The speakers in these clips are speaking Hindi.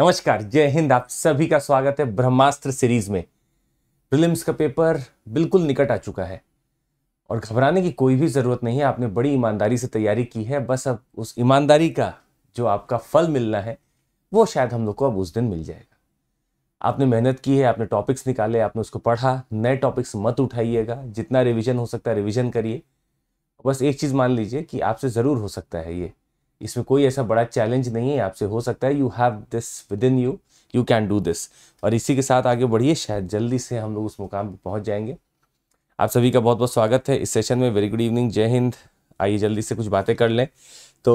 नमस्कार जय हिंद आप सभी का स्वागत है ब्रह्मास्त्र सीरीज में फिल्म का पेपर बिल्कुल निकट आ चुका है और घबराने की कोई भी ज़रूरत नहीं है आपने बड़ी ईमानदारी से तैयारी की है बस अब उस ईमानदारी का जो आपका फल मिलना है वो शायद हम लोग को अब उस दिन मिल जाएगा आपने मेहनत की है आपने टॉपिक्स निकाले आपने उसको पढ़ा नए टॉपिक्स मत उठाइएगा जितना रिविजन हो सकता है रिविजन करिए बस एक चीज़ मान लीजिए कि आपसे ज़रूर हो सकता है ये इसमें कोई ऐसा बड़ा चैलेंज नहीं है आपसे हो सकता है you have this within you you can do this और इसी के साथ आगे बढ़िए शायद जल्दी से हम लोग उस मुकाम पर पहुँच जाएंगे आप सभी का बहुत बहुत स्वागत है इस सेशन में वेरी गुड इवनिंग जय हिंद आइए जल्दी से कुछ बातें कर लें तो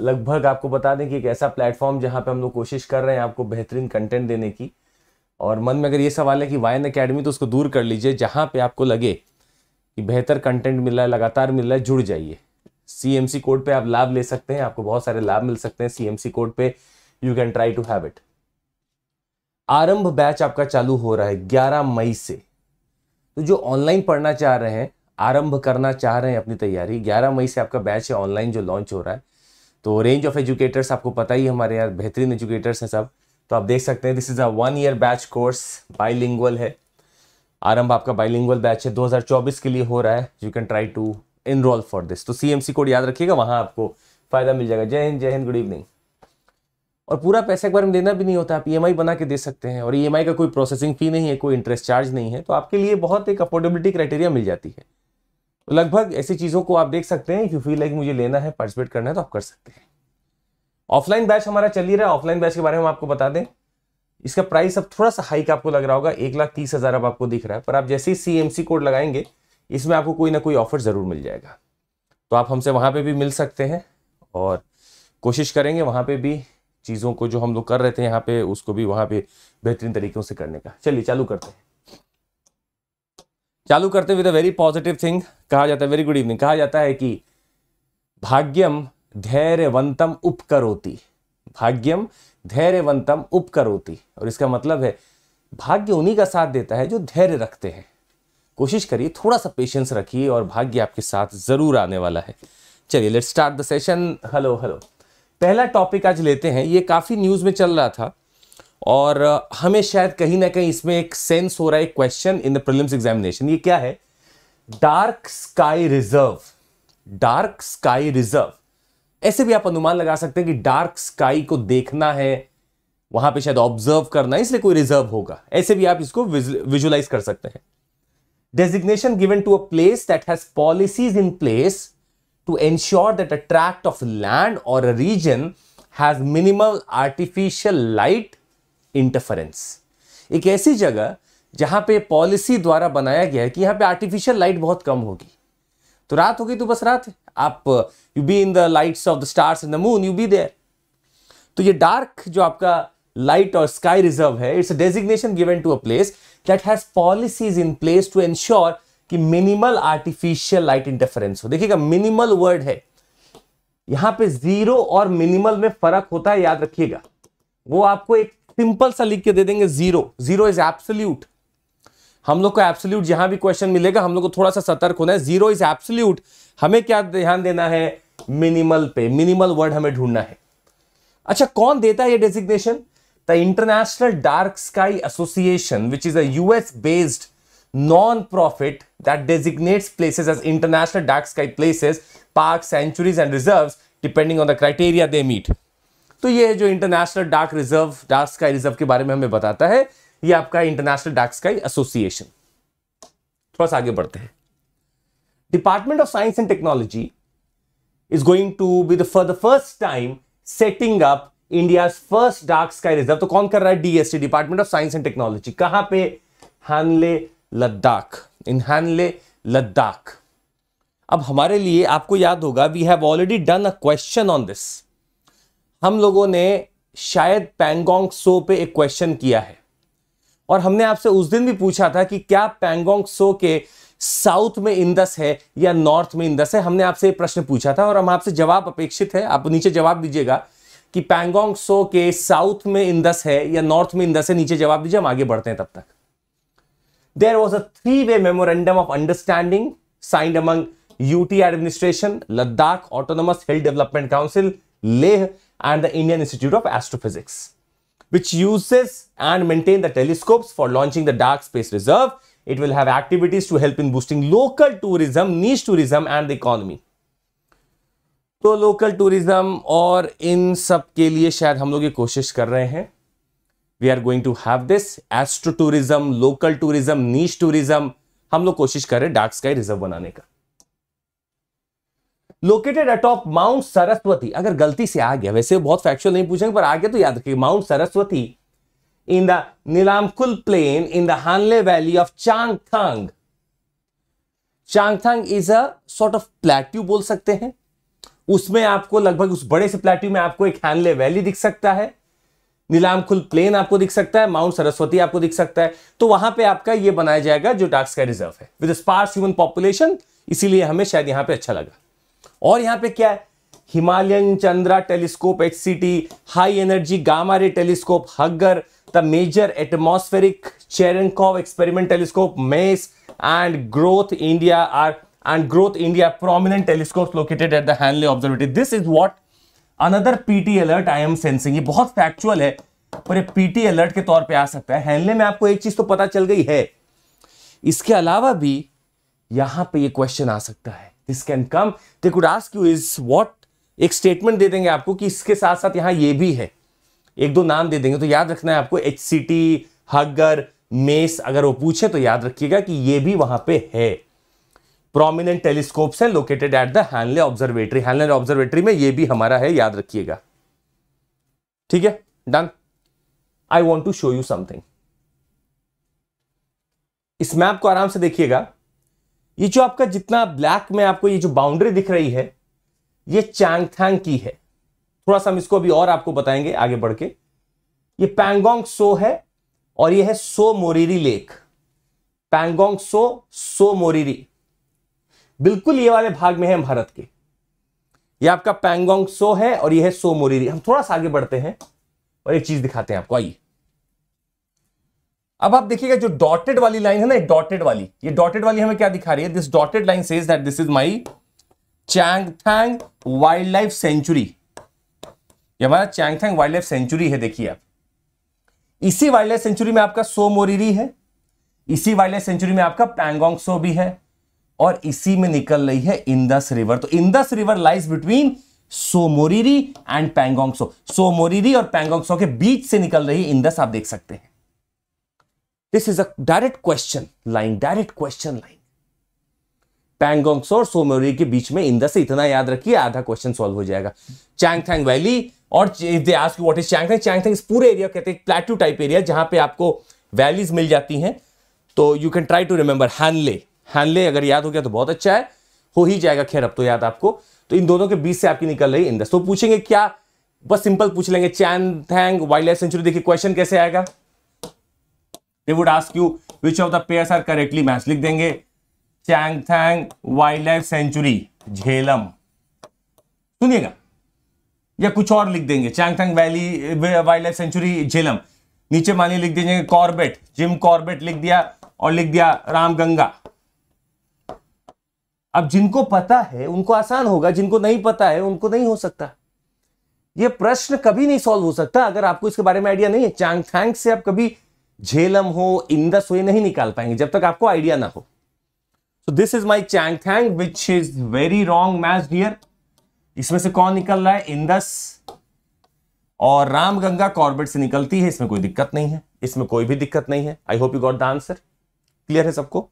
लगभग आपको बता दें कि एक ऐसा प्लेटफॉर्म जहाँ पे हम लोग कोशिश कर रहे हैं आपको बेहतरीन कंटेंट देने की और मन में अगर ये सवाल है कि वायन अकेडमी तो उसको दूर कर लीजिए जहाँ पे आपको लगे कि बेहतर कंटेंट मिल रहा है लगातार मिल रहा है जुड़ जाइए सीएमसी कोड पे आप लाभ ले सकते हैं आपको बहुत सारे लाभ मिल सकते हैं सीएमसी कोड पे you can try to have it Aarambh batch आपका चालू हो रहा है 11 मई से तो जो ऑनलाइन पढ़ना चाह रहे हैं आरंभ करना चाह रहे हैं अपनी तैयारी 11 मई से आपका बैच है ऑनलाइन जो लॉन्च हो रहा है तो रेंज ऑफ एजुकेटर्स आपको पता ही हमारे यहाँ बेहतरीन एजुकेटर्स हैं सब तो आप देख सकते हैं this is a one year batch course bilingual है आरंभ आपका बाइलिंग बैच है 2024 के लिए हो रहा है you can try to enrol for this तो सीएमसी कोड याद रखिएगा वहाँ आपको फ़ायदा मिल जाएगा जय हिंद जय हिंद गुड इवनिंग और पूरा पैसा एक बार में देना भी नहीं होता आप ई e बना के दे सकते हैं और ई e का कोई प्रोसेसिंग फ़ी नहीं है कोई इंटरेस्ट चार्ज नहीं है तो आपके लिए बहुत एक अफोर्डेबिलिटी क्राइटेरिया मिल जाती है तो लगभग ऐसी चीज़ों को आप देख सकते हैं यू फील लाइक मुझे लेना है पार्टिसिपेट करना है तो आप कर सकते हैं ऑफलाइन बैच हमारा चल ही रहा है ऑफलाइन बैच के बारे में आपको बता दें इसका प्राइस अब थोड़ा सा हाइक आपको लग रहा होगा एक लाख तीस हज़ार अब आपको दिख रहा है पर आप जैसे ही सी कोड लगाएंगे इसमें आपको कोई ना कोई ऑफर ज़रूर मिल जाएगा तो आप हमसे वहाँ पे भी मिल सकते हैं और कोशिश करेंगे वहाँ पे भी चीज़ों को जो हम लोग कर रहे थे यहाँ पे उसको भी वहाँ पे बेहतरीन तरीक़ों से करने का चलिए चालू करते हैं चालू करते with a very positive thing कहा जाता है वेरी गुड इवनिंग कहा जाता है कि भाग्यम धैर्यवंतम उपकरोती भाग्यम धैर्यवंतम उपकरोती और इसका मतलब है भाग्य उन्हीं का साथ देता है जो धैर्य रखते हैं कोशिश करिए थोड़ा सा पेशेंस रखिए और भाग्य आपके साथ ज़रूर आने वाला है चलिए let start the session hello hello पहला टॉपिक आज लेते हैं ये काफ़ी न्यूज़ में चल रहा था और हमें शायद कहीं ना कहीं इसमें एक सेंस हो रहा है question in the prelims examination ये क्या है dark sky reserve dark sky reserve ऐसे भी आप अनुमान लगा सकते हैं कि डार्क स्काई को देखना है वहां पे शायद ऑब्जर्व करना है इसलिए कोई रिजर्व होगा ऐसे भी आप इसको विजुलाइज कर सकते हैं designation given to a place that has policies in place to ensure that a tract of land or a region has minimal artificial light interference. एक ऐसी जगह जहां पे पॉलिसी द्वारा बनाया गया है कि यहां पे आर्टिफिशियल लाइट बहुत कम होगी तो रात होगी तो बस रात है आप you be in the lights of the stars in the moon you be there तो ये डार्क जो आपका लाइट और स्काई रिजर्व है it's designation given to a place that has policies in place to ensure कि मिनिमल आर्टिफिशियल लाइट इंटरफेरेंस हो देखिएगा मिनिमल वर्ड है यहां पे जीरो और मिनिमल में फर्क होता है याद रखिएगा वो आपको एक सिंपल सा लिख के दे देंगे जीरो जीरो इज एब्सोल्यूट हम लोग को एब्सोल्यूट जहां भी क्वेश्चन मिलेगा हम लोग को थोड़ा सा सतर्क होना है जीरो इज एब्सोल्यूट हमें क्या ध्यान देना है मिनिमल पे मिनिमल वर्ड हमें ढूंढना है अच्छा कौन देता है ये designation the International Dark Sky Association, which is a US-based non-profit that designates places as international dark sky places, parks, sanctuaries and reserves depending on the criteria they meet. तो ये जो international dark reserve dark sky reserve के बारे में हमें बताता है ये आपका इंटरनेशनल डार्क स्काई एसोसिएशन थोड़ा सा आगे बढ़ते हैं department of science and technology is going to be the for the first time setting up India first dark sky reserve तो कौन कर रहा है DST department of science and technology कहां पे हानले लद्दाख इन हानले लद्दाख अब हमारे लिए आपको याद होगा we have already done a question on this हम लोगों ने शायद पैंगोंग सो पे एक क्वेश्चन किया है और हमने आपसे उस दिन भी पूछा था कि क्या पैंगोंग सो के साउथ में इंदस है या नॉर्थ में इंदस है हमने आपसे प्रश्न पूछा था और हम आपसे जवाब अपेक्षित है आप नीचे जवाब दीजिएगा कि पैंगोंग सो के साउथ में इंदस है या नॉर्थ में इंदस है नीचे जवाब दीजिए हम आगे बढ़ते हैं तब तक there was a three way memorandum of understanding signed among UT administration Ladakh autonomous hill development council Leh and the Indian institute of astrophysics which uses and maintain the telescope for launching the dark space reserve it will have activities to help in boosting local tourism niche tourism and the economy तो लोकल टूरिज़्म और इन सब के लिए शायद हम लोग ये कोशिश कर रहे हैं we are going to have this astro tourism local tourism niche tourism हम लोग कोशिश कर रहे हैं डार्क स्काई रिजर्व बनाने का लोकेटेड अटॉप माउंट सरस्वती अगर गलती से आ गया वैसे बहुत फैक्चुअल नहीं पूछेंगे पर आ गया तो याद रखिए mount Saraswati in the Nilamkul plain in the Hanle valley of Changthang Changthang is a sort of plateau बोल सकते हैं उसमें आपको लगभग उस बड़े से प्लेट्यू में आपको एक हैनले वैली दिख सकता है नीलाम खुल प्लेन आपको दिख सकता है माउंट सरस्वती आपको दिख सकता है तो वहां पे आपका ये बनाया जाएगा जो डार्क स्काई रिजर्व है विद स्पार्स ह्यूमन पॉपुलेशन इसीलिए हमें शायद यहां पे अच्छा लगा और यहां पे क्या है Himalayan Chandra telescope H high energy gamma ray telescope HAGAR the major atmospheric Cherenkov experiment telescope MACE and growth India or and Growth India prominent telescopes located at the Hanley Observatory. This is what another PT alert I am sensing. ये बहुत factual है पर ये PT alert के तौर पे आ सकता है हैंडले में आपको एक चीज तो पता चल गई है इसके अलावा भी यहां पे ये क्वेश्चन आ सकता है this can come they could ask you is what एक स्टेटमेंट दे देंगे आपको कि इसके साथ साथ यहाँ ये भी है एक दो नाम दे देंगे तो याद रखना है आपको एच सी टी हगर मेस अगर वो पूछे तो याद रखिएगा कि ये भी वहां पे है प्रोमिनेंट टेलीस्कोप्स हैं located at the Hanle observatory Hanle observatory में ये भी हमारा है याद रखिएगा ठीक है done I want to show you something इस मैप को आराम से देखिएगा ये जो आपका जितना ब्लैक में आपको ये जो बाउंड्री दिख रही है ये चैंगथैंग की है थोड़ा सा हम इसको अभी और आपको बताएंगे आगे बढ़ के ये पैंगोंग सो है और ये है सो मोरीरी लेक पैंगोंग सो सो मोरीरी बिल्कुल ये वाले भाग में है भारत के ये आपका पैंगोंग सो है और ये है सो मोरीरी हम थोड़ा सा आगे बढ़ते हैं और एक चीज दिखाते हैं आपको आइए अब आप देखिएगा जो डॉटेड वाली लाइन है ना डॉटेड वाली ये डॉटेड वाली हमें क्या दिखा रही है this dotted line says that this is my Changthang wildlife sanctuary ये हमारा चैंगथैंग वाइल्ड लाइफ सेंचुरी है देखिए आप इसी वाइल्ड लाइफ सेंचुरी में आपका सो मोरीरी है इसी वाइल्ड लाइफ सेंचुरी में आपका पैंगोंग सो भी है और इसी में निकल रही है इंदस रिवर तो Indus river lies between Tso Moriri and Pangong Tso Tso Moriri और पैंगोंगसो के बीच से निकल रही इंदस आप देख सकते हैं this is a direct question line direct question line Pangong Tso और सोमोरी के बीच में इंदस इतना याद रखिए आधा क्वेश्चन सॉल्व हो जाएगा चैंगथैंग वैली और व्हाट इज चैंगथैंग चैंगथैंग इस पूरे एरिया कहते हैं प्लेट्यू टाइप एरिया जहां पे आपको वैलीज मिल जाती हैं तो you can try to remember Hanle Hanle अगर याद हो गया तो बहुत अच्छा है हो ही जाएगा खैर अब तो याद आपको तो इन दोनों के बीच से आपकी निकल रही इंदस तो पूछेंगे क्या बस सिंपल पूछ लेंगे Changthang wildlife sanctuary देखिए क्वेश्चन कैसे आएगा they would ask you which of the pairs are correctly match लिख देंगे Changthang wildlife sanctuary Jhelum सुनिएगा या कुछ और लिख देंगे Changthang valley wildlife sanctuary Jhelum नीचे मानिए लिख दीजिए कॉर्बेट जिम कॉर्बेट लिख दिया और लिख दिया रामगंगा अब जिनको पता है उनको आसान होगा जिनको नहीं पता है उनको नहीं हो सकता ये प्रश्न कभी नहीं सॉल्व हो सकता अगर आपको इसके बारे में आइडिया नहीं है चांग थैंक से आप कभी झेलम हो इंदस हो ये नहीं निकाल पाएंगे जब तक आपको आइडिया ना हो so this is my Changthang which is very wrong match dear इसमें से कौन निकल रहा है इंदस और रामगंगा कॉर्बेट से निकलती है इसमें कोई दिक्कत नहीं है इसमें कोई भी दिक्कत नहीं है I hope you got the answer clear है सबको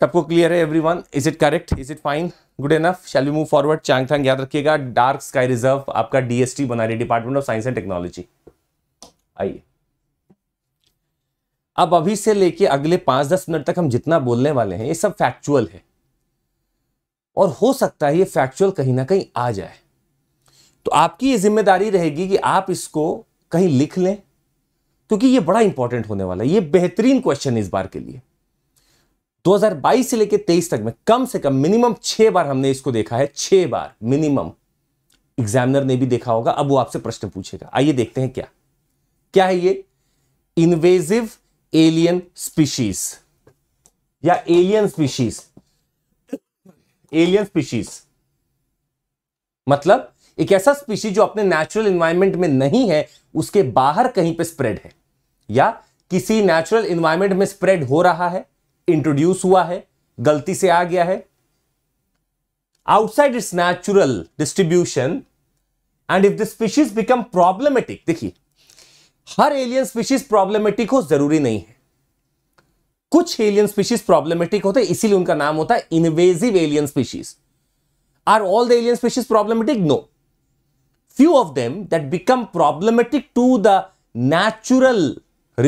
सबको क्लियर है everyone is it correct is it fine good enough shall we move forward Changthang याद रखिएगा डार्क स्काई रिजर्व आपका डीएसटी बना रही department of science and technology आइए अब अभी से लेके अगले पांच दस मिनट तक हम जितना बोलने वाले हैं ये सब फैक्चुअल है और हो सकता है ये फैक्चुअल कहीं ना कहीं आ जाए तो आपकी ये जिम्मेदारी रहेगी कि आप इसको कहीं लिख लें क्योंकि ये बड़ा इंपॉर्टेंट होने वाला है ये बेहतरीन क्वेश्चन है इस बार के लिए 2022 से लेकर 23 तक में कम से कम मिनिमम छह बार हमने इसको देखा है छह बार मिनिमम एग्जामिनर ने भी देखा होगा अब वो आपसे प्रश्न पूछेगा आइए देखते हैं क्या क्या है ये इन्वेजिव एलियन स्पीशीज या एलियन स्पीशीज एलियन स्पीशीज मतलब एक ऐसा स्पीशीज जो अपने नेचुरल इन्वायरमेंट में नहीं है उसके बाहर कहीं पे स्प्रेड है या किसी नेचुरल इन्वायरमेंट में स्प्रेड हो रहा है इंट्रोड्यूस हुआ है गलती से आ गया है outside its natural distribution and if the species become problematic देखिए हर एलियन स्पीशीज प्रॉब्लमेटिक हो जरूरी नहीं है कुछ एलियन स्पीशीज प्रॉब्लमेटिक होते हैं इसीलिए उनका नाम होता है invasive alien species are all the alien species problematic no few of them that become problematic to the natural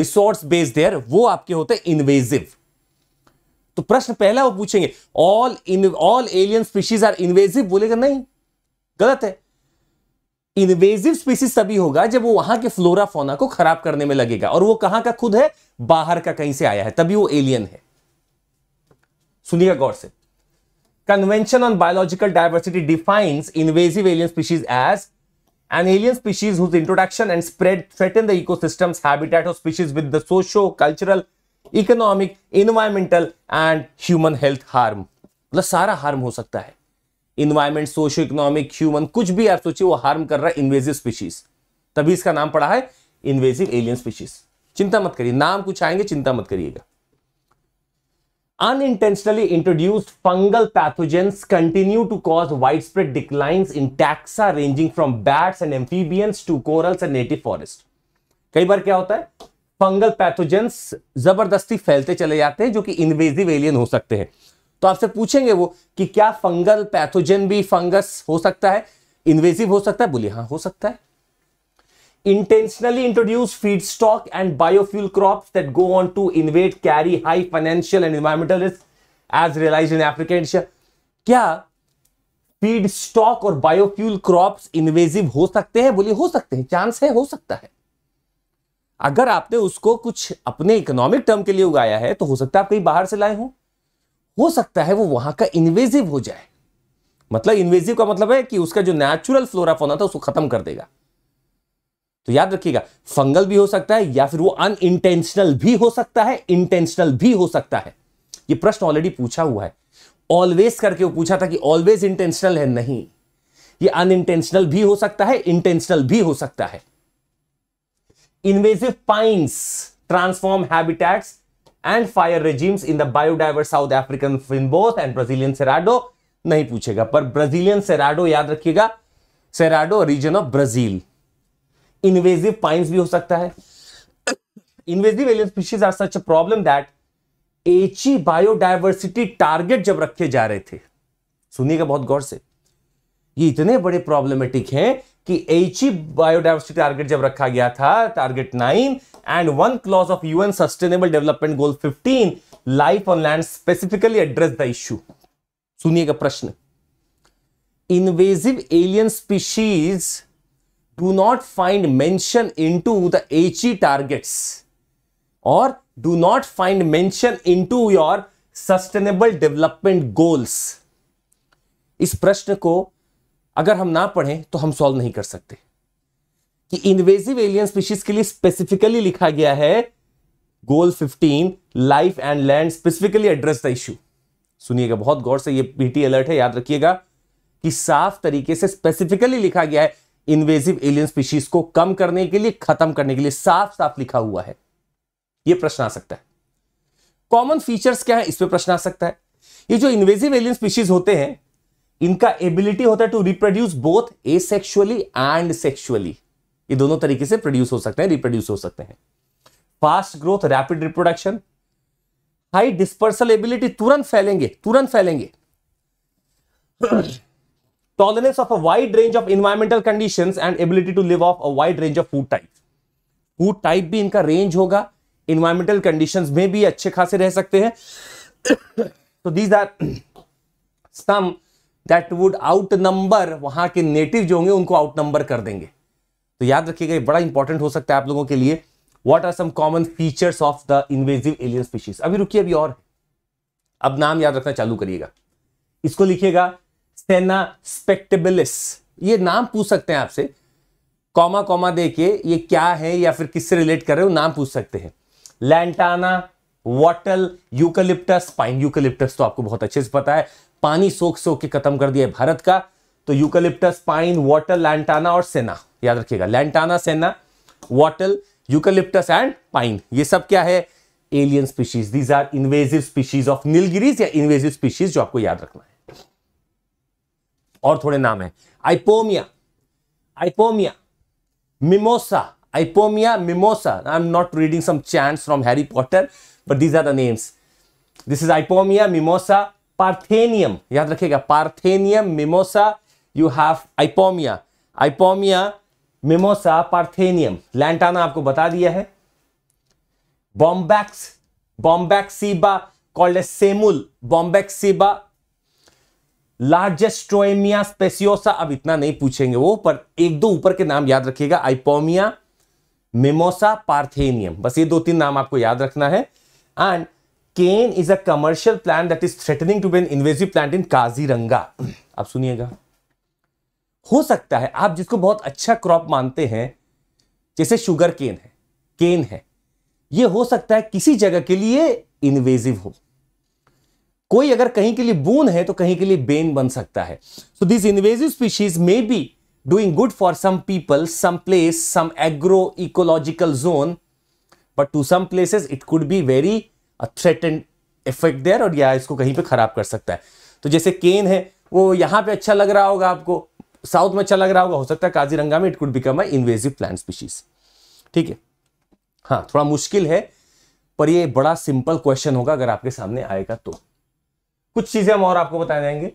resource based there वो आपके होते हैं इनवेजिव तो प्रश्न पहला वो पूछेंगे all in all alien species are invasive बोलेगा नहीं गलत है इन्वेजिव स्पीसीज तभी होगा जब वो वहां के फ्लोरा फोना को खराब करने में लगेगा और वो कहां का खुद है बाहर का कहीं से आया है तभी वो एलियन है सुनिएगा गौर से convention on biological diversity defines invasive alien species as an alien species whose introduction and spread fate in the ecosystem habitat of species with the socio cultural economic environmental and human health harm मतलब सारा हार्म हो सकता है इन्वायरमेंट सोशो इकोनॉमिक ह्यूमन कुछ भी आप सोचिए वो हार्म कर रहा है इन्वेजिव स्पीशीज तभी इसका नाम पड़ा है इन्वेजिव एलियन स्पीशीज चिंता मत करिए नाम कुछ आएंगे चिंता मत करिएगा unintentionally introduced fungal pathogens continue to cause widespread decline in taxa ranging from bats and amphibians to corals and native forest कई बार क्या होता है फंगल पैथोजेंस जबरदस्ती फैलते चले जाते हैं जो कि इन्वेजिव एलियन हो सकते हैं तो आपसे पूछेंगे वो कि क्या फंगल पैथोजन भी फंगस हो सकता है इन्वेजिव हो सकता है बोलिए हाँ हो सकता है intentionally introduce feedstock and biofuel crop that go on to invade carry high financial and environmental risk as realize in and Asia. क्या फीड स्टॉक और बायोफ्यूल क्रॉप्स इन्वेजिव हो सकते हैं बोलिए हो सकते हैं चांस है हो सकता है अगर आपने उसको कुछ अपने इकोनॉमिक टर्म के लिए उगाया है तो हो सकता है आप कहीं बाहर से लाए हो हो सकता है वो वहां का इन्वेजिव हो जाए मतलब इन्वेजिव का मतलब है कि उसका जो नेचुरल फ्लोरा था उसको खत्म कर देगा तो याद रखिएगा फंगल भी हो सकता है या फिर वो अनइंटेंशनल भी हो सकता है इंटेंशनल भी हो सकता है ये प्रश्न ऑलरेडी पूछा हुआ है ऑलवेज करके वो पूछा था कि ऑलवेज इंटेंशनल है नहीं ये अनइंटेंशनल भी हो सकता है इंटेंशनल भी हो सकता है invasive pines transform habitats and fire regimes in the biodiverse South African fynbos and Brazilian cerrado नहीं पूछेगा पर ब्राजीलियन सेराडो याद रखिएगा Cerrado region of Brazil invasive pines भी हो सकता है invasive alien species are such a problem that Aichi biodiversity target जब रखे जा रहे थे सुनिएगा बहुत गौर से ये इतने बड़े प्रॉब्लमेटिक हैं कि एच ही बायोडाइवर्सिटी टारगेट जब रखा गया था target nine and one clause of UN sustainable development goal fifteen life on land specifically address the issue सुनिएगा प्रश्न invasive alien species do not find mention into the Aichi targets और do not find mention into your sustainable development goals इस प्रश्न को अगर हम ना पढ़ें तो हम सॉल्व नहीं कर सकते कि इन्वेजिव एलियन स्पीशीज के लिए स्पेसिफिकली लिखा गया है goal 15 life and land specifically address the issue सुनिएगा बहुत गौर से ये पीटी अलर्ट है याद रखिएगा कि साफ तरीके से स्पेसिफिकली लिखा गया है इन्वेजिव एलियन स्पीशीज को कम करने के लिए खत्म करने के लिए साफ साफ लिखा हुआ है यह प्रश्न आ सकता है कॉमन फीचर्स क्या है इस पर प्रश्न आ सकता है ये जो इन्वेजिव एलियन स्पीशीज होते हैं इनका एबिलिटी होता है to reproduce both asexually and sexually ये दोनों तरीके से प्रोड्यूस हो सकते हैं रिप्रोड्यूस हो सकते हैं fast growth rapid reproduction high dispersal ability तुरंत फैलेंगे तुरंत फैलेंगे tolerance of a wide range of environmental condition and ability to live of a wide range of food type food type भी इनका रेंज होगा इन्वायरमेंटल कंडीशन में भी अच्छे खासे रह सकते हैं तो these are some that would outnumber वहां के नेटिव जो होंगे उनको आउट नंबर कर देंगे तो याद रखिएगा ये बड़ा इंपॉर्टेंट हो सकता है आप लोगों के लिए what are some common features of the invasive alien species अभी रुकिए अभी और अब नाम याद रखना चालू करिएगा इसको लिखिएगा सेना स्पेक्टेबलिस ये नाम पूछ सकते हैं आपसे कॉमा कॉमा देखिए ये क्या है या फिर किससे रिलेट कर रहे हो नाम पूछ सकते हैं lantana wattle eucalyptus pine eucalyptus तो आपको बहुत अच्छे से पता है पानी सोख सोख के खत्म कर दिया है भारत का तो यूकलिप्टस पाइन वॉटल लैंटाना और सेना याद रखिएगा लैंटाना सेना वॉटल यूकलिप्टस एंड पाइन ये सब क्या है alien species these are invasive species of Nilgiris या इन्वेजिव स्पीशीज जो आपको याद रखना है और थोड़े नाम है ipomoea ipomoea mimosa ipomoea mimosa I am not reading some chants from Harry Potter but these are the names this is ipomoea mimosa parthenium याद रखिएगा parthenium mimosa you have ipomoea ipomoea mimosa parthenium lantana आपको बता दिया है bombax bombax ceiba called a semul bombax ceiba largest ट्रोएमिया स्पेसियोसा अब इतना नहीं पूछेंगे वो पर एक दो ऊपर के नाम याद रखिएगा आइपोमिया मिमोसा पार्थेनियम बस ये दो तीन नाम आपको याद रखना है and cane is a commercial plant that is threatening to be an invasive plant in Kaziranga आप सुनिएगा हो सकता है आप जिसको बहुत अच्छा क्रॉप मानते हैं जैसे शुगर केन है केन है ये हो सकता है किसी जगह के लिए इन्वेजिव हो कोई अगर कहीं के लिए बून है तो कहीं के लिए बेन बन सकता है so this invasive species may be doing good for some people some place some agro ecological zone but to some places it could be very a and effect there और या इसको कहीं पे ख़राब कर सकता है तो जैसे केन है वो यहाँ पे अच्छा लग रहा होगा आपको साउथ में अच्छा लग रहा होगा हो सकता है काजीरंगा में it could become a invasive plant species ठीक है हाँ थोड़ा मुश्किल है पर ये बड़ा सिंपल क्वेश्चन होगा अगर आपके सामने आएगा तो कुछ चीजें हम और आपको बताए जाएंगे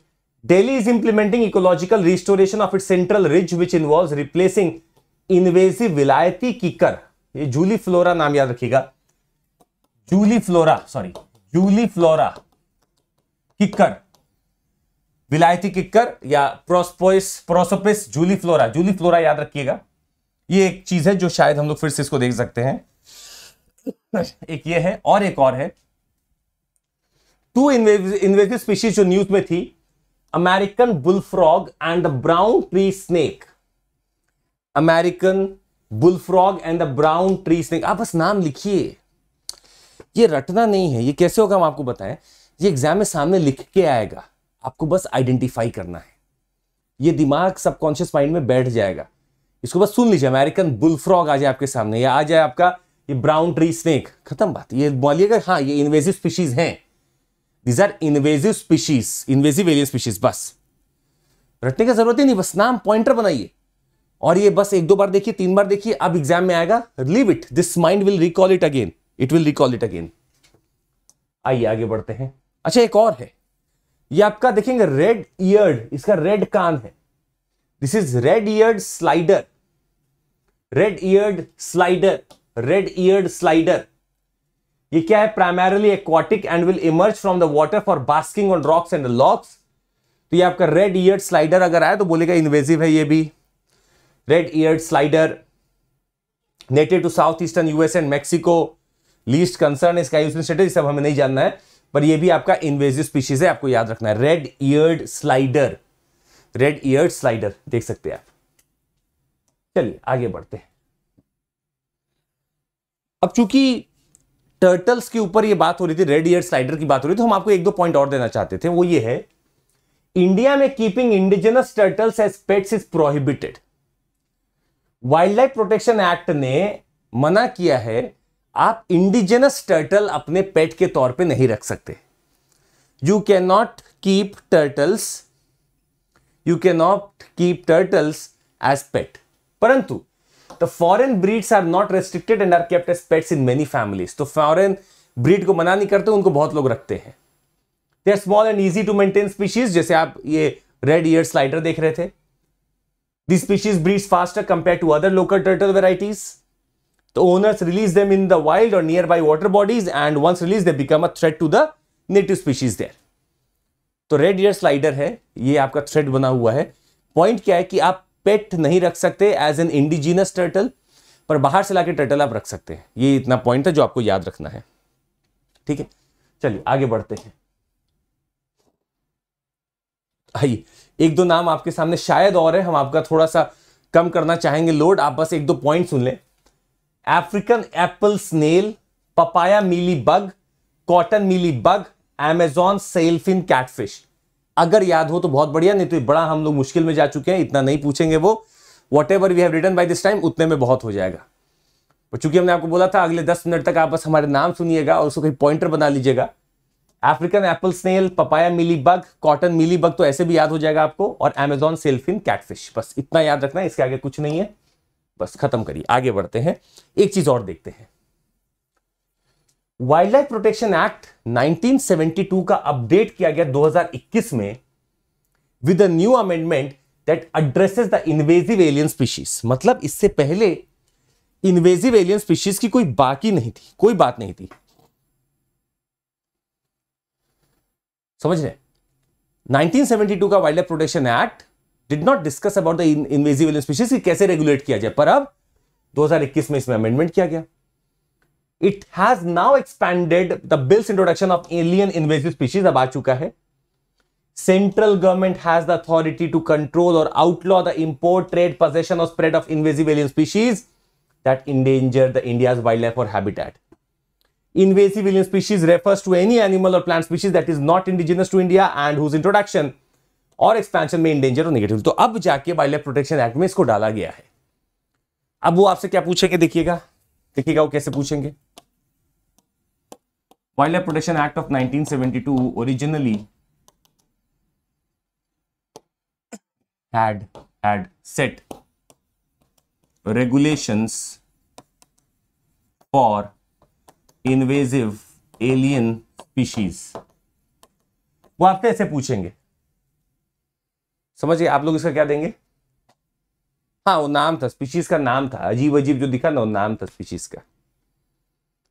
Delhi is implementing ecological restoration of it central ridge which involve replacing invasive विलायती कीकर ये जूली फ्लोरा नाम याद रखिएगा juliflora sorry juliflora किक्कर विलायती किक्कर या prosopis prosopis juliflora juliflora याद रखिएगा ये एक चीज है जो शायद हम लोग फिर से इसको देख सकते हैं एक ये है और एक और है टू इन्वेटिव स्पीशीज जो न्यूज में थी American bullfrog and the brown tree snake American bullfrog and the brown tree snake आप बस नाम लिखिए ये रटना नहीं है ये कैसे होगा हम आपको बताएं ये एग्जाम में सामने लिख के आएगा आपको बस आइडेंटिफाई करना है ये दिमाग सबकॉन्शियस माइंड में बैठ जाएगा इसको बस सुन लीजिए अमेरिकन बुल फ्रॉग आ जाए आपके सामने या आ जाए आपका ये ब्राउन ट्री स्नेक खत्म बात ये बोलिएगा हाँ ये इन्वेजिव स्पीशीज हैं these are invasive species invasive alien species बस रटने की जरूरत ही नहीं बस नाम पॉइंटर बनाइए और ये बस एक दो बार देखिए तीन बार देखिए अब एग्जाम में आएगा leave it this mind will recall it again it will recall it again आइए आगे बढ़ते हैं अच्छा एक और है ये आपका देखेंगे रेड ईयर्ड इसका रेड कान है this is red eared slider red eared slider red eared slider ये क्या है primarily aquatic and will emerge from the water for basking on rocks and logs तो ये आपका रेड ईयर्ड स्लाइडर अगर आया तो बोलेगा इन्वेजिव है ये भी red eared slider native to south eastern US and Mexico least concern इसका यूजफुल सब हमें नहीं जानना है पर यह भी आपका इन्वेजिव स्पीशीज है आपको याद रखना है red eared slider red eared slider देख सकते हैं आप चलिए आगे बढ़ते हैं अब चूंकि टर्टल्स के ऊपर ये बात हो रही थी रेड ईयर स्लाइडर की बात हो रही थी तो हम आपको एक दो पॉइंट और देना चाहते थे वो ये है इंडिया में keeping indigenous turtles as pets is prohibited wild life protection act ने मना किया है आप इंडिजिनस टर्टल अपने पेट के तौर पे नहीं रख सकते you cannot keep turtles you cannot keep turtles as pet परंतु the foreign breeds are not restricted and are kept as pets in many families तो फॉरेन ब्रीड को मना नहीं करते उनको बहुत लोग रखते हैं they are small and easy to maintain species जैसे आप ये रेड ईयर स्लाइडर देख रहे थे the species breeds faster compare to other local turtle varieties The owners release them in the wild or nearby water bodies and once released they become a threat to the native species there. तो रेड ईयर स्लाइडर है ये आपका थ्रेड बना हुआ है पॉइंट क्या है कि आप पेट नहीं रख सकते एज एन इंडिजीनस टर्टल पर बाहर से लाके टर्टल आप रख सकते हैं ये इतना पॉइंट है जो आपको याद रखना है ठीक है चलिए आगे बढ़ते हैं आइए एक दो नाम आपके सामने शायद और है हम आपका थोड़ा सा कम करना चाहेंगे लोड आप बस एक दो पॉइंट सुन लें African apple snail papaya mealybug cotton mealybug Amazon sailfin catfish अगर याद हो तो बहुत बढ़िया नहीं तो बड़ा हम लोग मुश्किल में जा चुके हैं इतना नहीं पूछेंगे वो whatever we have return by this time उतने में बहुत हो जाएगा और चूंकि हमने आपको बोला था अगले दस मिनट तक आप बस हमारे नाम सुनिएगा और उसको कहीं पॉइंटर बना लीजिएगा African apple snail papaya mealybug cotton mealybug तो ऐसे भी याद हो जाएगा आपको और एमेजॉन सेल्फिन कैटफिश बस इतना याद रखना इसके आगे कुछ नहीं है बस खत्म करिए आगे बढ़ते हैं एक चीज और देखते हैं वाइल्ड लाइफ प्रोटेक्शन एक्ट 1972 का अपडेट किया गया 2021 में with a new amendment that addresses the invasive alien species मतलब इससे पहले इन्वेजिव एलियन स्पीशीज की कोई बाकी नहीं थी कोई बात नहीं थी समझ रहे 1972 का wild life protection act did not discuss about the invasive alien species की कैसे रेगुलेट किया जाए पर अब 2021 में इसमें अमेंडमेंट किया गया it has now expanded the bills introduction of alien invasive species अब आ चुका है central government has the authority to control और outlaw the import trade possession और spread of invasive alien species that the the wildlife और habitat Invasive alien species refers to any animal or plant species that is not indigenous to India and whose introduction और एक्सपेंशन में इंडेंजर और निगेटिव तो अब जाके वाइल्ड लाइफ प्रोटेक्शन एक्ट में इसको डाला गया है अब वो आपसे क्या पूछेंगे देखिएगा देखिएगा वो कैसे पूछेंगे wild life protection act of 1972 originally had had set regulations for invasive alien species वो आपसे ऐसे पूछेंगे समझिए आप लोग इसका क्या देंगे हाँ वो नाम था स्पीशीज का नाम था अजीब अजीब जो दिखा ना वो नाम था स्पीशीज का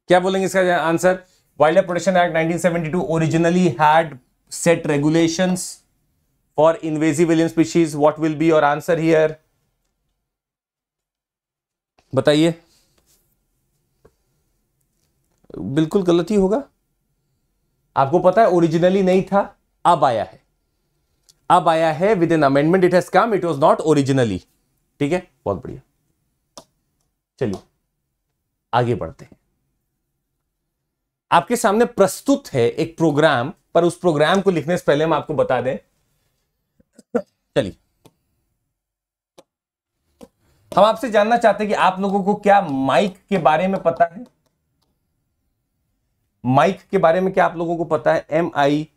क्या बोलेंगे इसका answer wild life protection act 1972 originally had set regulation for invasive alien species what will be your answer here बताइए बिल्कुल गलत ही होगा आपको पता है ओरिजिनली नहीं था अब आया है अब आया है with an amendment it has come it was not originally ठीक है बहुत बढ़िया चलिए आगे बढ़ते हैं आपके सामने प्रस्तुत है एक प्रोग्राम पर उस प्रोग्राम को लिखने से पहले हम आपको बता दें चलिए हम आपसे जानना चाहते हैं कि आप लोगों को क्या माइक के बारे में पता है माइक के बारे में क्या आप लोगों को पता है एम आई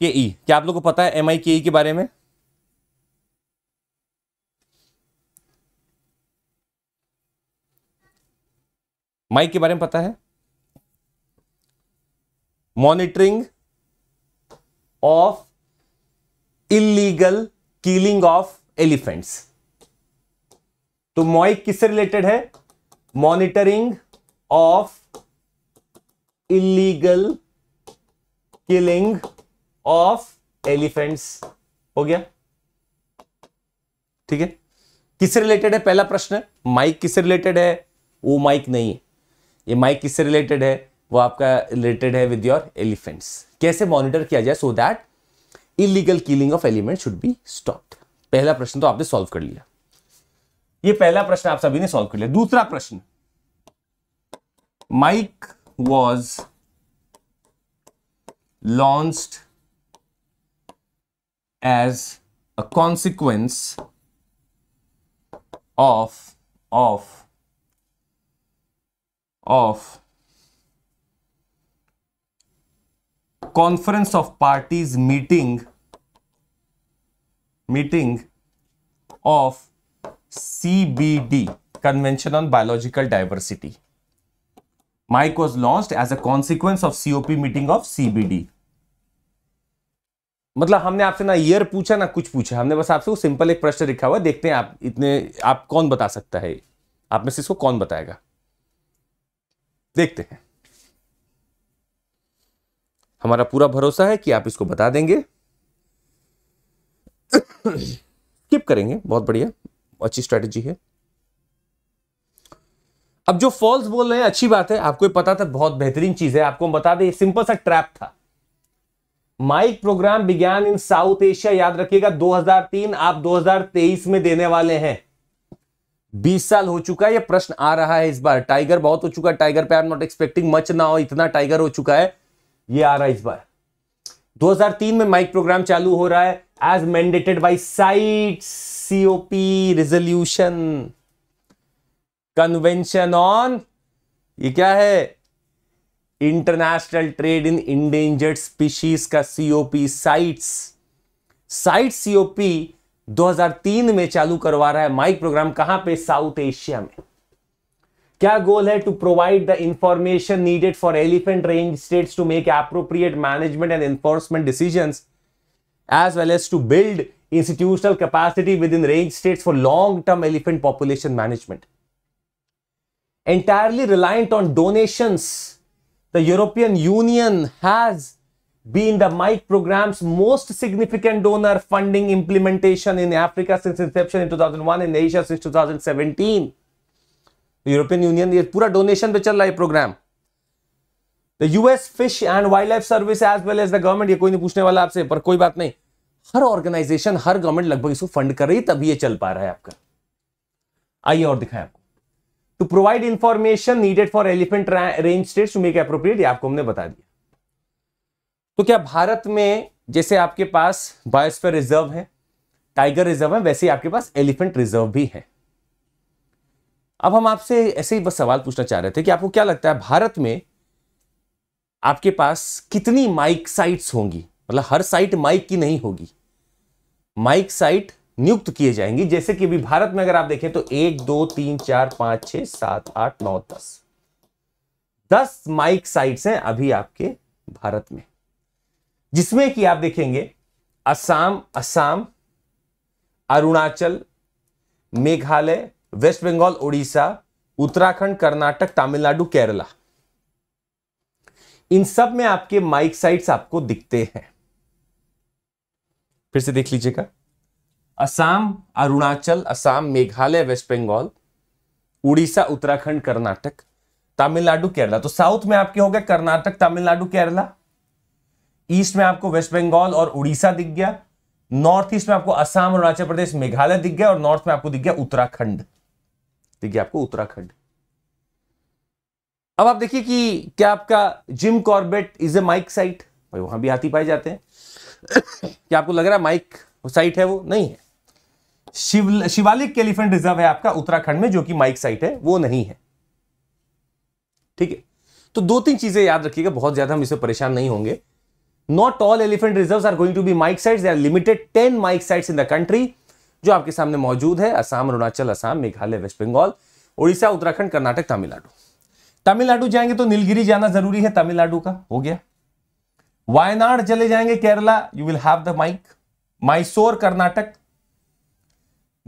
के ई e. क्या आप लोग को पता है एम आई के ई के बारे में माइक के बारे में पता है monitoring of illegal killing of elephants तो मॉइक किससे रिलेटेड है monitoring of illegal killing of elephants हो गया ठीक है किससे रिलेटेड है पहला प्रश्न माइक किससे रिलेटेड है वो माइक नहीं है ये माइक किससे रिलेटेड है वो आपका रिलेटेड है विद योर एलिफेंट्स कैसे मॉनिटर किया जाए so that illegal killing of element should be stopped पहला प्रश्न तो आपने सॉल्व कर लिया ये पहला प्रश्न आप सभी ने सॉल्व कर लिया दूसरा प्रश्न MIKE was launched as a consequence of of of conference of parties meeting meeting of CBD Convention on Biological Diversity. Mike was launched as a consequence of COP meeting of CBD. मतलब हमने आपसे ना ईयर पूछा ना कुछ पूछा हमने बस आपसे वो सिंपल एक प्रश्न लिखा हुआ देखते हैं आप इतने आप कौन बता सकता है आप में से इसको कौन बताएगा देखते हैं हमारा पूरा भरोसा है कि आप इसको बता देंगे किप करेंगे बहुत बढ़िया अच्छी स्ट्रेटेजी है अब जो फॉल्स बोल रहे हैं अच्छी बात है आपको पता था बहुत बेहतरीन चीज है आपको हम बता दें सिंपल सा ट्रैप था माइक प्रोग्राम विज्ञान इन साउथ एशिया याद रखिएगा 2003 आप 2023 में देने वाले हैं 20 साल हो चुका है यह प्रश्न आ रहा है इस बार टाइगर बहुत हो चुका है टाइगर पे I am not expecting much ना हो इतना टाइगर हो चुका है ये आ रहा है इस बार 2003 में माइक प्रोग्राम चालू हो रहा है as mandated by CITES COP resolution convention on ये क्या है international trade in endangered species का सीओपी साइट्स साइट सीओपी 2003 में चालू करवा रहा है माइक प्रोग्राम कहां पे साउथ एशिया में क्या गोल है to provide the information needed for elephant range states to make appropriate management and enforcement decision as well as to build institutional capacity within range state for long term elephant population management entirely reliant on donation the European Union has been the MIC program's most significant donor funding implementation in Africa since inception in 2001 in Asia since 2017. The European Union ये pura donation pe chal raha hai program. The US Fish and Wildlife Service as well as the government ye koi nahi puchne wala aapse par koi baat nahi हर ऑर्गेनाइजेशन हर गवर्नमेंट लगभग इसको फंड कर रही तभी ये चल पा रहा है आपका आइए और दिखाएं आपको to provide information needed for elephant range states to make appropriate ये आपको हमने बता दिया तो क्या भारत में जैसे आपके पास बायोस्फीयर रिजर्व है टाइगर रिजर्व है वैसे ही आपके पास एलिफेंट रिजर्व भी है अब हम आपसे ऐसे ही बस सवाल पूछना चाह रहे थे कि आपको क्या लगता है भारत में आपके पास कितनी माइक साइट्स होंगी मतलब हर साइट माइक की नहीं होगी माइक साइट नियुक्त किए जाएंगे जैसे कि अभी भारत में अगर आप देखें तो एक दो तीन चार पांच छह सात आठ नौ दस दस माइक साइट्स हैं अभी आपके भारत में जिसमें कि आप देखेंगे असम असम अरुणाचल मेघालय वेस्ट बंगाल उड़ीसा उत्तराखंड कर्नाटक तमिलनाडु केरला इन सब में आपके माइक साइट्स आपको दिखते हैं फिर से देख लीजिएगा असम अरुणाचल असम मेघालय वेस्ट बंगाल उड़ीसा उत्तराखंड कर्नाटक तमिलनाडु केरला तो साउथ में आपके हो गए कर्नाटक तमिलनाडु केरला ईस्ट में आपको वेस्ट बंगाल और उड़ीसा दिख गया नॉर्थ ईस्ट में आपको असम अरुणाचल प्रदेश मेघालय दिख गया और नॉर्थ में आपको दिख गया उत्तराखंड दिख गया आपको उत्तराखंड अब आप देखिए कि क्या आपका Jim Corbett is a MIKE site भाई वहां भी हाथी पाए जाते हैं क्या आपको लग रहा है माइक साइट है वो नहीं है शिव शिवालिक एलिफेंट रिजर्व है आपका उत्तराखंड में जो कि माइक साइट है वो नहीं है ठीक है तो दो तीन चीजें याद रखिएगा बहुत ज्यादा हम इसे परेशान नहीं होंगे not all elephant reserve are going to be MIKE site are limited ten MIKE site in the country जो आपके सामने मौजूद है असम अरुणाचल असम मेघालय वेस्ट बंगाल उड़ीसा उत्तराखंड कर्नाटक तमिलनाडु तमिलनाडु जाएंगे तो नीलगिरी जाना जरूरी है तमिलनाडु का हो गया वायनाड चले जाएंगे Kerala you will have the MIKE Mysore Karnataka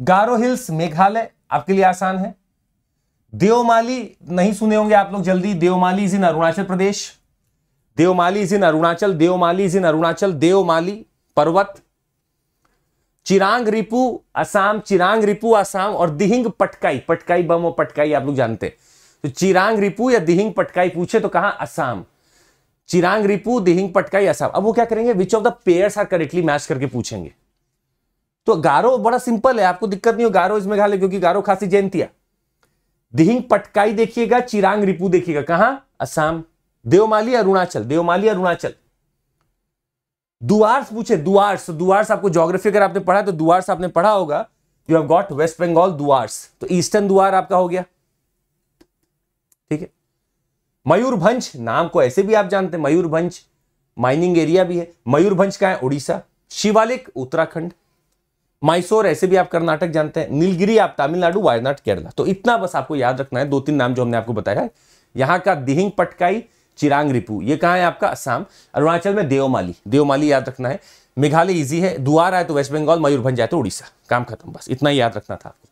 Garo Hills Meghalaya आपके लिए आसान है देवमाली नहीं सुने होंगे आप लोग जल्दी Deomali is in Arunachal Pradesh Deomali is in Arunachal Deomali is in Arunachal Deomali पर्वत चिरांग रिपू असम चिरांग रिपू असम और दिहिंग पटकाई पटकाई बम और पटकाई आप लोग जानते हैं तो चिरांग रिपू या दिहिंग पटकाई पूछे तो कहा असम चिरांग रिपू दिहिंग पटकाई असम अब वो क्या करेंगे which of the pairs are correctly match करके पूछेंगे तो गारो बड़ा सिंपल है आपको दिक्कत नहीं हो गारो इसमें घाले क्योंकि गारो खासी जयंतिया दिहिंग पटकाई देखिएगा चिरांग रिपू देखिएगा कहां असम देवमाली अरुणाचल देवमाली अरुणाचल दुआर्स पूछे दुआर्स तो दुआर्स आपको ज्योग्राफी अगर आपने पढ़ा तो दुआर्स आपने पढ़ा होगा you have got West Bengal Duars तो ईस्टर्न दुआर आपका हो गया ठीक है मयूरभंज नाम को ऐसे भी आप जानते हैं मयूरभंज माइनिंग एरिया भी है मयूरभंज का है उड़ीसा शिवालिक उत्तराखंड माइसोर ऐसे भी आप कर्नाटक जानते हैं नीलगिरी आप तमिलनाडु वायनाड केरला तो इतना बस आपको याद रखना है दो तीन नाम जो हमने आपको बताया है यहाँ का दिहिंग पटकाई चिरांग रिपू ये कहाँ है आपका असम अरुणाचल में देवमाली देवमाली याद रखना है मेघालय इजी है दुआर आए तो वेस्ट बंगाल मयूरभंज आए तो उड़ीसा काम खत्म बस इतना ही याद रखना था आपको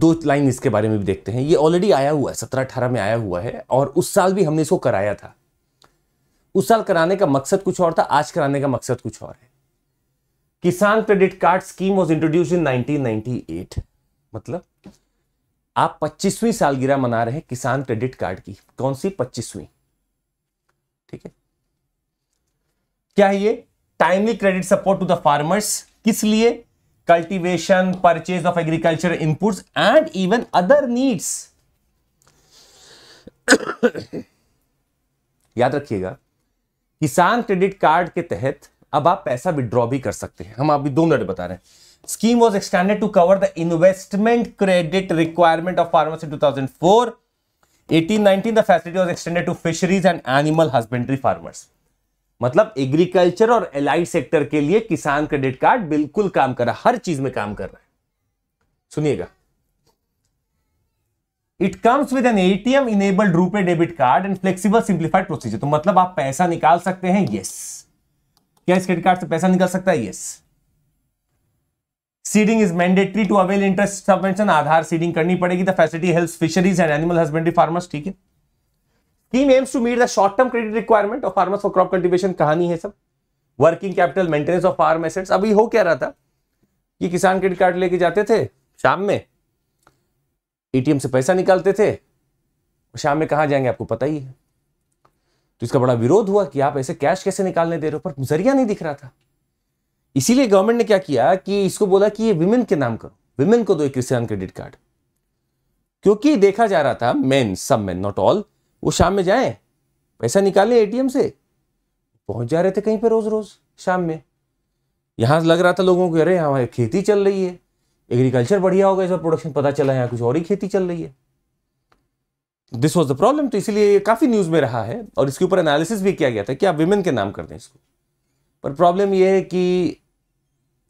दो लाइन इसके बारे में भी देखते हैं ये ऑलरेडी आया हुआ है सत्रह अठारह में आया हुआ है और उस साल भी हमने इसको कराया था उस साल कराने का मकसद कुछ और था आज कराने का मकसद कुछ और है Kisan credit card scheme was introduce in 1998 मतलब आप 25वीं सालगिरह मना रहे हैं किसान क्रेडिट कार्ड की कौन सी 25वीं ठीक है क्या है ये timely credit support to the farmers किस लिए cultivation purchase of agriculture inputs and even other needs याद रखिएगा किसान क्रेडिट कार्ड के तहत अब आप पैसा विड्रॉ भी कर सकते हैं हम अभी दो मिनट बता रहे हैं scheme was extended to cover the investment credit requirement of farmers in 2004 1819 the facility was extended to fisheries and animal husbandry farmers मतलब एग्रीकल्चर और एलाइड सेक्टर के लिए किसान क्रेडिट कार्ड बिल्कुल काम कर रहा है हर चीज में काम कर रहा है सुनिएगा it comes with an ATM enabled RuPay debit card and flexible simplified procedure तो मतलब आप पैसा निकाल सकते हैं यस क्या इस क्रेडिट कार्ड से पैसा निकाल सकता है yes seeding is mandatory to avail interest subvention Aadhaar seeding करनी पड़ेगी the facility health fisheries and animal husbandry farmers ठीक है scheme aims to meet the short term credit requirement of farmers for crop cultivation कहानी है सब working capital maintenance of farm assets अभी हो क्या रहा था कि किसान क्रेडिट कार्ड लेके जाते थे शाम में एटीएम से पैसा निकालते थे शाम में कहाँ जाएंगे आपको पता ही है तो इसका बड़ा विरोध हुआ कि आप ऐसे कैश कैसे निकालने दे रहे हो पर जरिया नहीं दिख रहा था इसीलिए गवर्नमेंट ने क्या किया कि इसको बोला कि ये विमेन के नाम करो विमेन को दो एक किसान क्रेडिट कार्ड क्योंकि देखा जा रहा था मेन सब मेन नॉट ऑल वो शाम में जाए पैसा निकाले एटीएम से पहुंच जा रहे थे कहीं पर रोज रोज शाम में यहां लग रहा था लोगों को अरे हमारी खेती चल रही है एग्रीकल्चर बढ़िया होगा इस बार प्रोडक्शन पता चला है कुछ और ही खेती चल रही है दिस वॉज द प्रॉब्लम तो इसलिए ये काफ़ी न्यूज़ में रहा है और इसके ऊपर एनालिसिस भी किया गया था कि आप विमेन के नाम कर दें इसको पर प्रॉब्लम ये है कि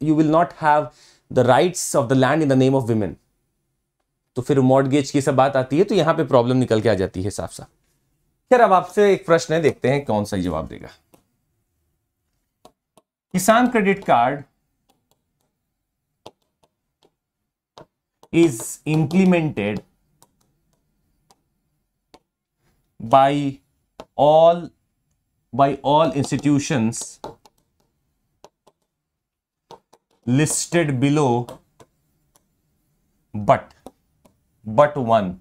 you will not have the rights of the land in the name of women तो फिर मॉडगेज की सब बात आती है तो यहां पे प्रॉब्लम निकल के आ जाती है साफ साफ खैर अब आपसे एक प्रश्न है देखते हैं कौन सा जवाब देगा Kisan credit card is implemented by all by all institutions listed below but but one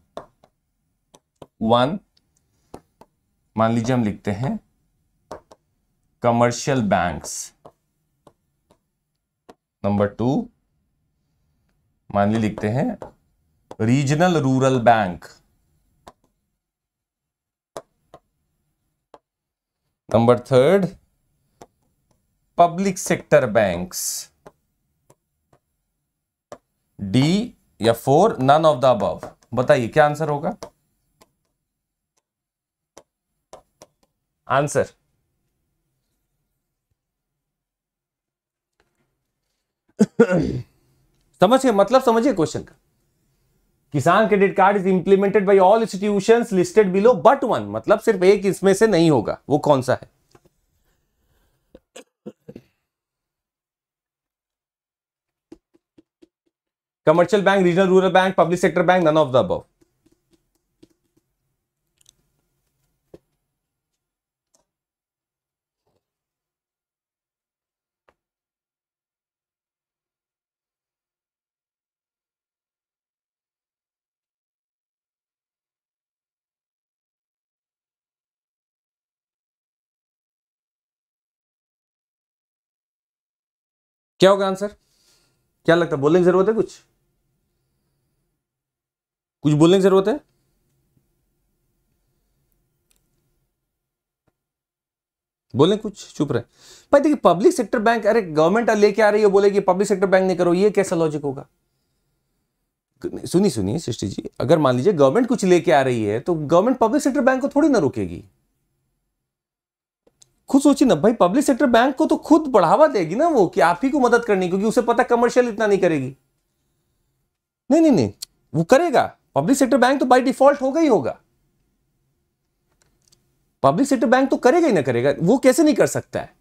one मान लीजिए हम लिखते हैं commercial banks number टू मान ली लिखते हैं regional rural bank number third public sector banks D या four none of the above बताइए क्या आंसर होगा आंसर समझिए मतलब समझिए क्वेश्चन का Kisan credit card is implemented by all institution listed below but one मतलब सिर्फ एक इसमें से नहीं होगा वो कौन सा है commercial bank regional rural bank public sector bank none of the above क्या होगा आंसर क्या लगता है बोलने की जरूरत है कुछ कुछ बोलने की जरूरत है बोले कुछ चुप रहे भाई देखिए पब्लिक सेक्टर बैंक अरे गवर्नमेंट लेके आ रही है बोले कि पब्लिक सेक्टर बैंक नहीं करो ये कैसा लॉजिक होगा सुनिए सुनिए सृष्टि जी अगर मान लीजिए गवर्नमेंट कुछ लेके आ रही है तो गवर्नमेंट पब्लिक सेक्टर बैंक को थोड़ी ना रोकेगी खुद सोचिए ना भाई पब्लिक सेक्टर बैंक को तो खुद बढ़ावा देगी ना वो कि आप ही को मदद करनी क्योंकि उसे पता कमर्शियल इतना नहीं करेगी नहीं नहीं नहीं वो करेगा पब्लिक सेक्टर बैंक तो बाय डिफॉल्ट होगा ही होगा पब्लिक सेक्टर बैंक तो करेगा ही ना करेगा वो कैसे नहीं कर सकता है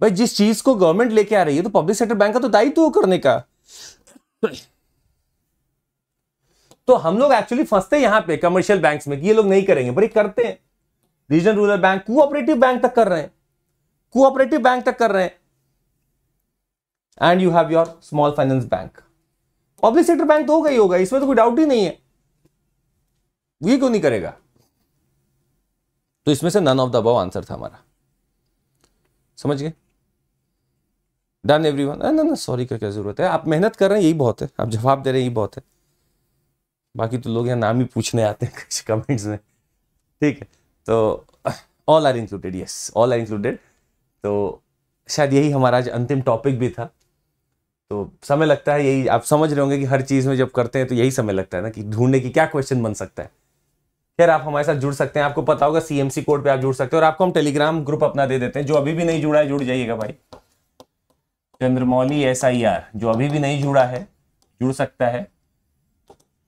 भाई जिस चीज को गवर्नमेंट लेके आ रही है तो पब्लिक सेक्टर बैंक का तो दायित्व करने का तो हम लोग एक्चुअली फंसते यहां पर कमर्शियल बैंक में ये लोग नहीं करेंगे पर करते हैं region rural bank cooperative bank तक कर रहे हैं कोऑपरेटिव बैंक तक कर रहे हैं and you have your small finance bank public sector bank तो होगा ही होगा इसमें तो कोई डाउट ही नहीं है ये क्यों नहीं करेगा तो इसमें से none of the above answer था हमारा समझ गए डन एवरी वन ना ना सॉरी का क्या जरूरत है आप मेहनत कर रहे हैं यही बहुत है आप जवाब दे रहे हैं यही बहुत है बाकी तो लोग यहाँ नाम ही पूछने आते हैं कमेंट्स में ठीक है तो all are included yes all are included तो शायद यही हमारा आज अंतिम टॉपिक भी था तो समय लगता है यही आप समझ रहे होंगे कि हर चीज़ में जब करते हैं तो यही समय लगता है ना कि ढूंढने की क्या क्वेश्चन बन सकता है खैर आप हमारे साथ जुड़ सकते हैं आपको पता होगा सीएमसी कोड पे आप जुड़ सकते हैं और आपको हम टेलीग्राम ग्रुप अपना दे देते हैं जो अभी भी नहीं जुड़ा है जुड़ जाइएगा भाई चंद्रमौली एस आई आर जो अभी भी नहीं जुड़ा है जुड़ सकता है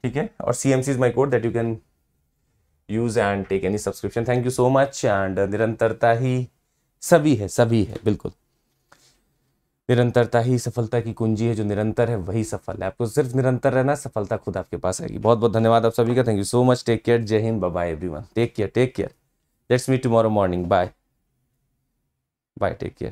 ठीक है और C M C is my code that you can use and take any subscription thank you so much and निरंतरता ही सभी है सभी है बिल्कुल निरंतरता ही सफलता की कुंजी है जो निरंतर है वही सफल है आपको सिर्फ निरंतर रहना सफलता खुद आपके पास आएगी बहुत बहुत धन्यवाद आप सभी का thank you so much take care Jai Hind bye everyone take care take care let's me tomorrow morning bye bye take care